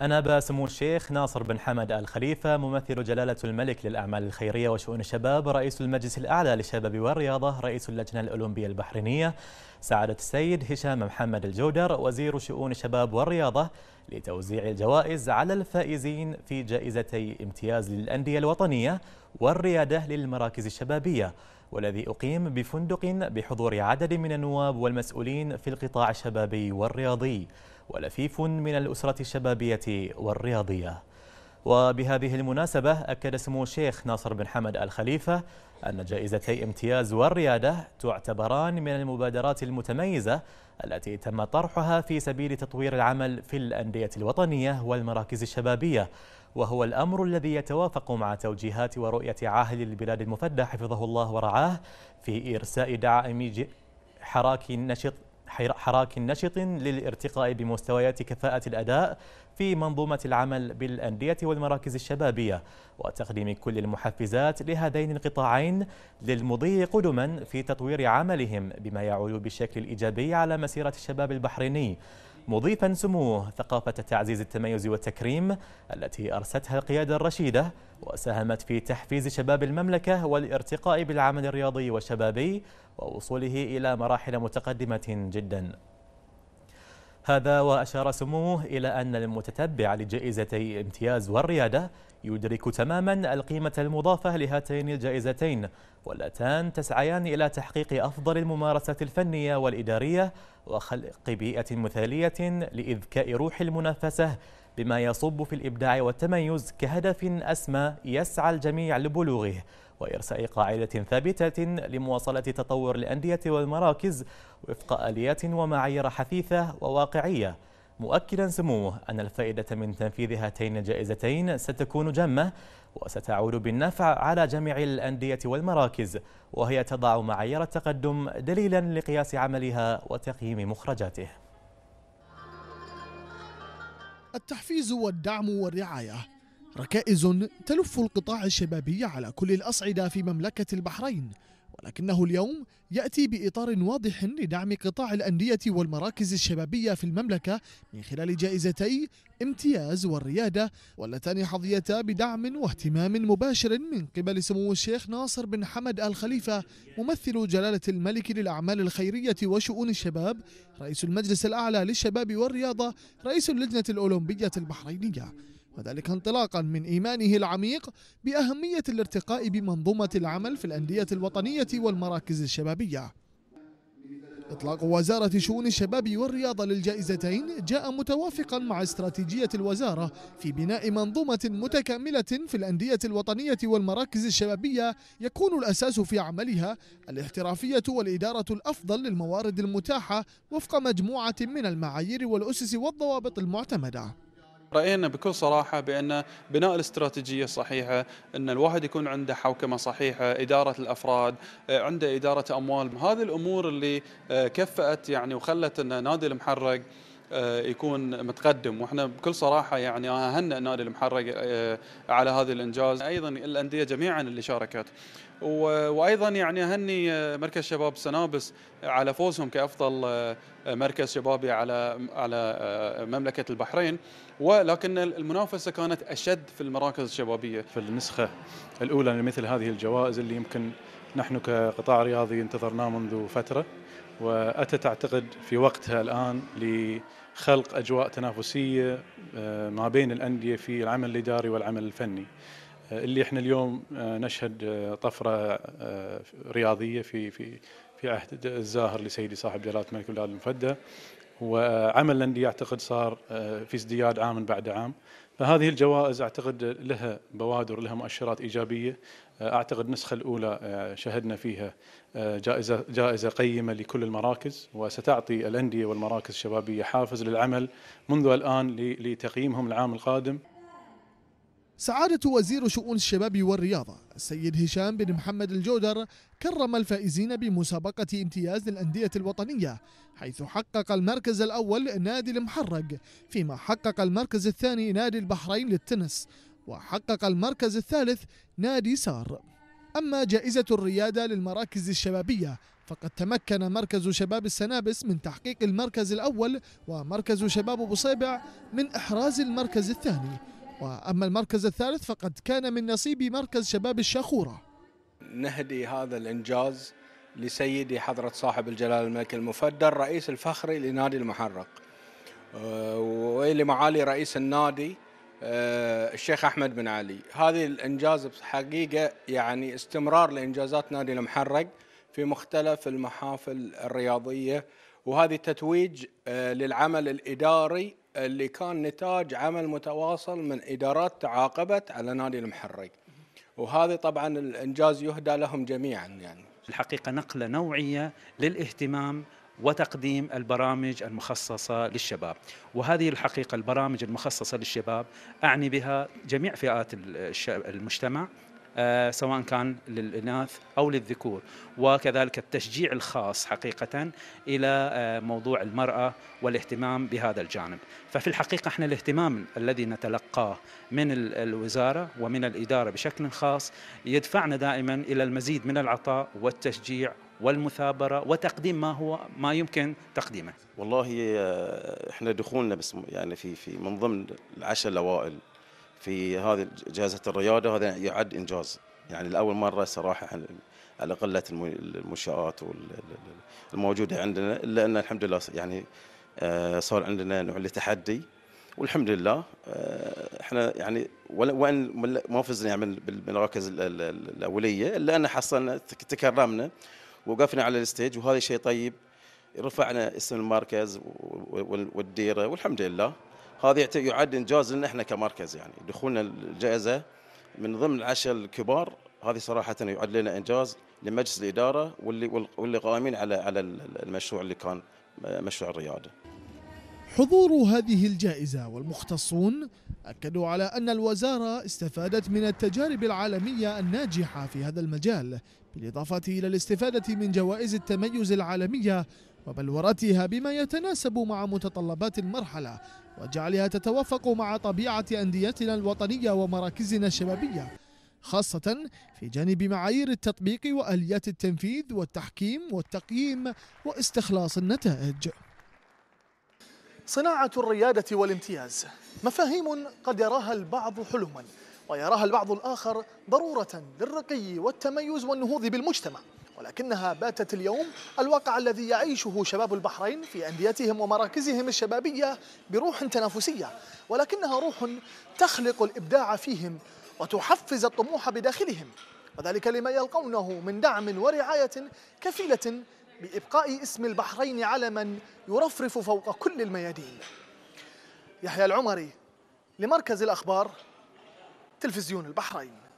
أنا سمو الشيخ ناصر بن حمد آل خليفة ممثل جلالة الملك للأعمال الخيرية وشؤون الشباب رئيس المجلس الأعلى للشباب والرياضة رئيس اللجنة الأولمبية البحرينية سعادة السيد هشام محمد الجودر وزير شؤون الشباب والرياضة لتوزيع الجوائز على الفائزين في جائزتي امتياز للأندية الوطنية والريادة للمراكز الشبابية والذي أقيم بفندق بحضور عدد من النواب والمسؤولين في القطاع الشبابي والرياضي ولفيف من الأسرة الشبابية والرياضية وبهذه المناسبة أكد سمو الشيخ ناصر بن حمد الخليفة أن جائزتي امتياز والريادة تعتبران من المبادرات المتميزة التي تم طرحها في سبيل تطوير العمل في الأندية الوطنية والمراكز الشبابية وهو الأمر الذي يتوافق مع توجيهات ورؤية عاهل البلاد المفدى حفظه الله ورعاه في إرساء دعائم حراك نشط حراك نشط للارتقاء بمستويات كفاءة الأداء في منظومة العمل بالأندية والمراكز الشبابية وتقديم كل المحفزات لهذين القطاعين للمضي قدما في تطوير عملهم بما يعود بشكل إيجابي على مسيرة الشباب البحريني مضيفا سموه ثقافة تعزيز التميز والتكريم التي أرستها القيادة الرشيدة وساهمت في تحفيز شباب المملكة والارتقاء بالعمل الرياضي والشبابي ووصوله إلى مراحل متقدمة جداً هذا وأشار سموه إلى أن المتتبع لجائزتي امتياز والريادة يدرك تماما القيمة المضافة لهاتين الجائزتين واللتان تسعيان إلى تحقيق أفضل الممارسات الفنية والإدارية وخلق بيئة مثالية لإذكاء روح المنافسة بما يصب في الإبداع والتميز كهدف أسمى يسعى الجميع لبلوغه وإرساء قاعدة ثابتة لمواصلة تطور الأندية والمراكز وفق آليات ومعايير حثيثة وواقعية مؤكدا سموه أن الفائدة من تنفيذ هاتين الجائزتين ستكون جمة وستعود بالنفع على جميع الأندية والمراكز وهي تضع معايير التقدم دليلا لقياس عملها وتقييم مخرجاته التحفيز والدعم والرعاية ركائز تلف القطاع الشبابي على كل الأصعدة في مملكة البحرين ولكنه اليوم يأتي بإطار واضح لدعم قطاع الأندية والمراكز الشبابية في المملكة من خلال جائزتي امتياز والريادة واللتان حظيتا بدعم واهتمام مباشر من قبل سمو الشيخ ناصر بن حمد الخليفة ممثل جلالة الملك للأعمال الخيرية وشؤون الشباب رئيس المجلس الأعلى للشباب والرياضة رئيس اللجنة الأولمبية البحرينية وذلك انطلاقا من إيمانه العميق بأهمية الارتقاء بمنظومة العمل في الأندية الوطنية والمراكز الشبابية إطلاق وزارة شؤون الشباب والرياضة للجائزتين جاء متوافقا مع استراتيجية الوزارة في بناء منظومة متكاملة في الأندية الوطنية والمراكز الشبابية يكون الأساس في عملها الاحترافية والإدارة الأفضل للموارد المتاحة وفق مجموعة من المعايير والأسس والضوابط المعتمدة راينا بكل صراحه بان بناء الاستراتيجيه الصحيحه ان الواحد يكون عنده حوكمه صحيحه اداره الافراد آه، عنده اداره اموال هذه الامور اللي آه، كفأت يعني وخلت ان نادي المحرق آه، يكون متقدم واحنا بكل صراحه يعني اهنئ نادي المحرق آه، على هذا الانجاز ايضا الانديه جميعا اللي شاركت وايضا يعني اهني آه، مركز شباب سنابس على فوزهم كافضل مركز شبابي على على مملكه البحرين ولكن المنافسه كانت اشد في المراكز الشبابيه في النسخه الاولى لمثل هذه الجوائز اللي يمكن نحن كقطاع رياضي انتظرناه منذ فتره واتت اعتقد في وقتها الان ل خلق اجواء تنافسيه آه، ما بين الانديه في العمل الاداري والعمل الفني آه، اللي احنا اليوم آه، نشهد طفره رياضيه في في في عهد الزاهر لسيدي صاحب جلاله الملك بلال المفدى وعمل الانديه اعتقد صار في ازدياد عام بعد عام فهذه الجوائز اعتقد لها بوادر لها مؤشرات ايجابيه آه، اعتقد النسخه الاولى آه، شهدنا فيها آه، جائزه جائزه قيمه لكل المراكز وستعطي الانديه والمراكز الشبابيه حافز للعمل منذ الان لتقييمهم العام القادم سعادة وزير شؤون الشباب والرياضة السيد هشام بن محمد الجودر كرم الفائزين بمسابقة امتياز للأندية الوطنية حيث حقق المركز الأول نادي المحرق فيما حقق المركز الثاني نادي البحرين للتنس وحقق المركز الثالث نادي سار أما جائزة الريادة للمراكز الشبابية فقد تمكن مركز شباب السنابس من تحقيق المركز الأول ومركز شباب بصيبع من إحراز المركز الثاني وأما المركز الثالث فقد كان من نصيب مركز شباب الشخورة نهدي هذا الإنجاز لسيدي حضرة صاحب الجلال الملك المفدى الرئيس الفخري لنادي المحرق آه، وإلي معالي رئيس النادي آه، الشيخ أحمد بن علي هذه الإنجاز حقيقة يعني استمرار لإنجازات نادي المحرق في مختلف المحافل الرياضية وهذه تتويج آه، للعمل الإداري اللي كان نتاج عمل متواصل من ادارات تعاقبت على نادي المحرق وهذا طبعا الانجاز يهدى لهم جميعا يعني الحقيقه نقله نوعيه للاهتمام وتقديم البرامج المخصصة للشباب وهذه الحقيقة البرامج المخصصة للشباب أعني بها جميع فئات المجتمع آه، سواء كان للإناث أو للذكور وكذلك التشجيع الخاص حقيقة إلى آه، موضوع المرأة والاهتمام بهذا الجانب ففي الحقيقة احنا الاهتمام الذي نتلقاه من الوزارة ومن الإدارة بشكل خاص يدفعنا دائما إلى المزيد من العطاء والتشجيع والمثابره وتقديم ما هو ما يمكن تقديمه. والله آه، احنا دخولنا بس يعني في في من ضمن العشر الاوائل في هذه جائزه الرياضه هذا يعد انجاز يعني لاول مره صراحه على قله المنشات الموجوده عندنا الا ان الحمد لله يعني آه، صار عندنا نوع لتحدي والحمد لله آه، احنا يعني وان ما فزنا يعني بالمراكز الاوليه الا ان حصلنا تكرمنا وقفنا على الستيج وهذا شيء طيب رفعنا اسم المركز والديره والحمد لله هذا يعد انجاز لنا احنا كمركز يعني دخولنا الجائزه من ضمن العشر الكبار هذه صراحه يعد لنا انجاز لمجلس الاداره واللي واللي قائمين على على المشروع اللي كان مشروع الرياده. حضور هذه الجائزه والمختصون اكدوا على ان الوزاره استفادت من التجارب العالميه الناجحه في هذا المجال بالاضافه الى الاستفاده من جوائز التميز العالميه وبلورتها بما يتناسب مع متطلبات المرحلة وجعلها تتوافق مع طبيعة أنديتنا الوطنية ومراكزنا الشبابية خاصة في جانب معايير التطبيق وآليات التنفيذ والتحكيم والتقييم واستخلاص النتائج صناعة الريادة والامتياز مفاهيم قد يراها البعض حلما ويراها البعض الآخر ضرورة للرقي والتميز والنهوض بالمجتمع ولكنها باتت اليوم الواقع الذي يعيشه شباب البحرين في أنديتهم ومراكزهم الشبابية بروح تنافسية ولكنها روح تخلق الإبداع فيهم وتحفز الطموح بداخلهم وذلك لما يلقونه من دعم ورعاية كفيلة بإبقاء اسم البحرين علما يرفرف فوق كل الميادين يحيى العمري لمركز الأخبار تلفزيون البحرين